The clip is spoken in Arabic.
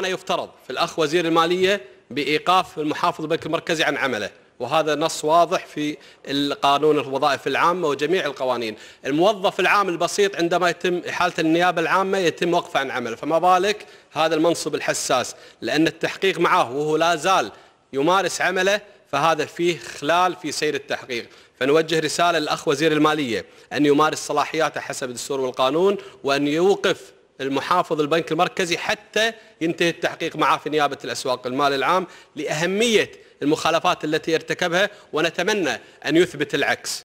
كان يفترض في الأخ وزير المالية بإيقاف المحافظ البنك المركزي عن عمله وهذا نص واضح في القانون الوظائف العامة وجميع القوانين الموظف العام البسيط عندما يتم إحالة النيابة العامة يتم وقفه عن عمله فما بالك هذا المنصب الحساس لأن التحقيق معه وهو لا زال يمارس عمله فهذا فيه خلال في سير التحقيق فنوجه رسالة للأخ وزير المالية أن يمارس صلاحياته حسب الدستور والقانون وأن يوقف المحافظ البنك المركزي حتى ينتهي التحقيق معه في نيابة الأسواق المال العام لأهمية المخالفات التي ارتكبها ونتمنى أن يثبت العكس